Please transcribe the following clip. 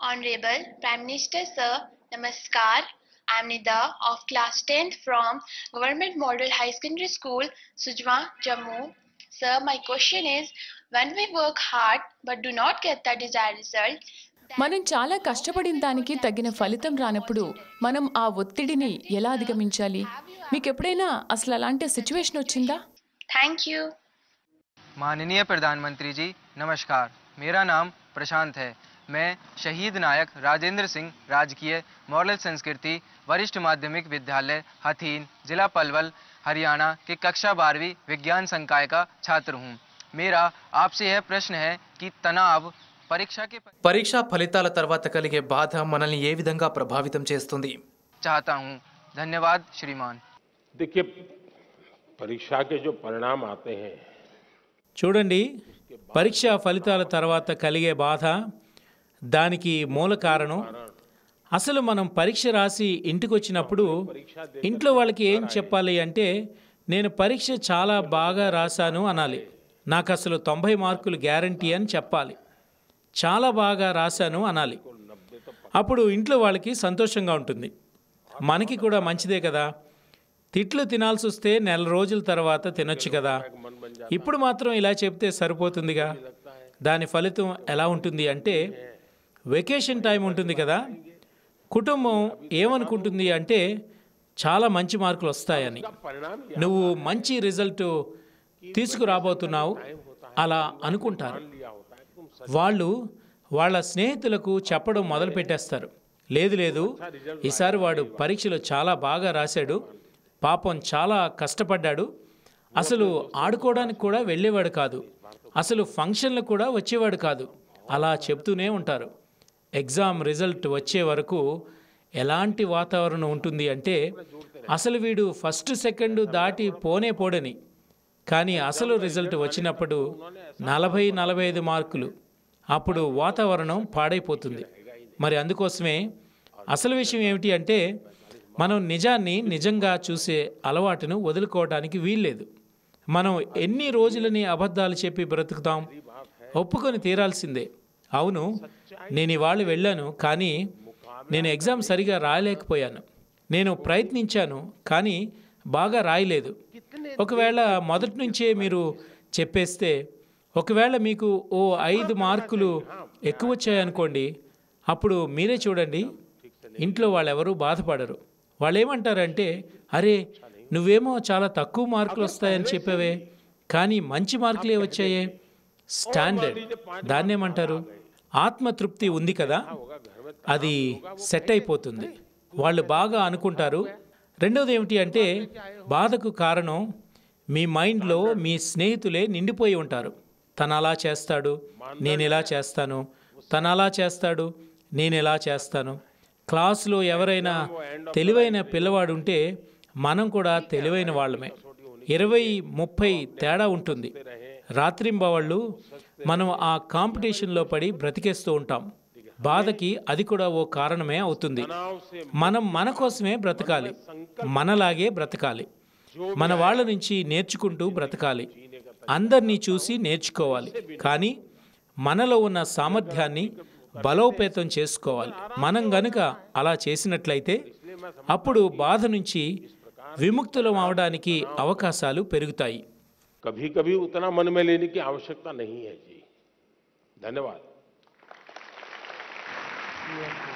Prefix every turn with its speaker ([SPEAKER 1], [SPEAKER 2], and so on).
[SPEAKER 1] Honorable Prime Minister Sir, Namaskar. I am Nida of class 10th from Government Model High Secondary School, Sujma, Jammu. Sir, my question is, when we work hard but do not
[SPEAKER 2] get the desired result, మనం చాలా కష్టపడిన దానికి తగిన ఫలితం రానప్పుడు మనం ఆ ఒత్తిడిని ఎలా అధిగమించాలి మీకు ఎప్పుడైనా అసలు అలాంటి సిచ్యువేషన్ వచ్చిందా థ్యాంక్ యూ
[SPEAKER 1] మాననీయ प्रधानमंत्री जी నమస్కార్ మేరా నామ్ ప్రశాంత్ है मैं शहीद नायक राजेंद्र सिंह राजकीय मॉरल संस्कृति वरिष्ठ माध्यमिक विद्यालय हथीन जिला पलवल हरियाणा के कक्षा बारहवीं विज्ञान संकाय का छात्र हूँ मेरा आपसे यह प्रश्न है कि तनाव परीक्षा के परीक्षा फलिताल तरवा కలిగే బాధ మనల్ని ఏ విధంగా
[SPEAKER 2] ప్రభావితం చేస్తుంది
[SPEAKER 1] चाहता हूँ धन्यवाद श्रीमान देखिए परीक्षा के जो परिणाम आते हैं
[SPEAKER 2] चूँगी परीक्षा ఫలితాల तरवा కలిగే बाध దానికి మూల కారణం అసలు మనం పరీక్ష రాసి ఇంటికి వచ్చినప్పుడు ఇంట్లో వాళ్ళకి ఏం చెప్పాలి అంటే నేను పరీక్ష చాలా బాగా రాశాను అనాలి నాకు అసలు తొంభై మార్కులు గ్యారంటీ అని చెప్పాలి చాలా బాగా రాశాను అనాలి అప్పుడు ఇంట్లో వాళ్ళకి సంతోషంగా ఉంటుంది మనకి కూడా మంచిదే కదా తిట్లు తినాల్సి వస్తే నెల రోజుల తర్వాత తినొచ్చు కదా ఇప్పుడు మాత్రం ఇలా చెప్తే సరిపోతుందిగా దాని ఫలితం ఎలా ఉంటుంది అంటే వెకేషన్ టైం ఉంటుంది కదా కుటుంబం ఏమనుకుంటుంది అంటే చాలా మంచి మార్కులు వస్తాయని నువ్వు మంచి రిజల్ట్ తీసుకురాబోతున్నావు అలా అనుకుంటారు వాళ్ళు వాళ్ళ స్నేహితులకు చెప్పడం మొదలు పెట్టేస్తారు లేదు లేదు ఈసారి వాడు పరీక్షలు చాలా బాగా రాశాడు పాపం చాలా కష్టపడ్డాడు అసలు ఆడుకోవడానికి కూడా వెళ్ళేవాడు కాదు అసలు ఫంక్షన్లు కూడా వచ్చేవాడు కాదు అలా చెప్తూనే ఉంటారు ఎగ్జామ్ రిజల్ట్ వచ్చే వరకు ఎలాంటి వాతావరణం ఉంటుంది అంటే అసలు వీడు ఫస్ట్ సెకండ్ దాటి పోనే పోడని కానీ అసలు రిజల్ట్ వచ్చినప్పుడు నలభై నలభై ఐదు మార్కులు అప్పుడు వాతావరణం పాడైపోతుంది మరి అందుకోసమే అసలు విషయం ఏమిటి అంటే మనం నిజాన్ని నిజంగా చూసే అలవాటును వదులుకోవడానికి వీల్లేదు మనం ఎన్ని రోజులని అబద్ధాలు చెప్పి బ్రతుకుతాం ఒప్పుకొని తీరాల్సిందే అవును నేను ఇవాళ వెళ్ళాను కానీ నేను ఎగ్జామ్ సరిగా రాయలేకపోయాను నేను ప్రయత్నించాను కానీ బాగా రాయలేదు ఒకవేళ మొదటి నుంచే మీరు చెప్పేస్తే ఒకవేళ మీకు ఓ ఐదు మార్కులు ఎక్కువ వచ్చాయనుకోండి అప్పుడు మీరే చూడండి ఇంట్లో వాళ్ళెవరూ బాధపడరు వాళ్ళు ఏమంటారంటే అరే నువ్వేమో చాలా తక్కువ మార్కులు వస్తాయని చెప్పావే కానీ మంచి మార్కులే వచ్చాయే స్టాండర్డ్ దాన్నేమంటారు ఆత్మతృప్తి ఉంది కదా అది సెట్ అయిపోతుంది వాళ్ళు బాగా అనుకుంటారు రెండవది ఏమిటి అంటే బాధకు కారణం మీ మైండ్లో మీ స్నేహితులే నిండిపోయి ఉంటారు తను అలా చేస్తాడు నేను ఇలా చేస్తాను తను అలా చేస్తాడు నేను ఇలా చేస్తాను క్లాసులో ఎవరైనా తెలివైన పిల్లవాడు ఉంటే మనం కూడా తెలివైన వాళ్ళమే ఇరవై ముప్పై తేడా ఉంటుంది వాళ్ళు మనం ఆ కాంపిటీషన్లో పడి బ్రతికేస్తూ ఉంటాం బాధకి అది కూడా ఓ కారణమే అవుతుంది మనం మన కోసమే బ్రతకాలి మనలాగే బ్రతకాలి మన వాళ్ళ నుంచి నేర్చుకుంటూ బ్రతకాలి అందరినీ చూసి నేర్చుకోవాలి కానీ మనలో ఉన్న సామర్థ్యాన్ని బలోపేతం చేసుకోవాలి మనం గనుక అలా చేసినట్లయితే అప్పుడు బాధ నుంచి విముక్తులం అవడానికి అవకాశాలు పెరుగుతాయి
[SPEAKER 1] कभी कभी उतना मन में लेने की आवश्यकता नहीं है जी
[SPEAKER 2] धन्यवाद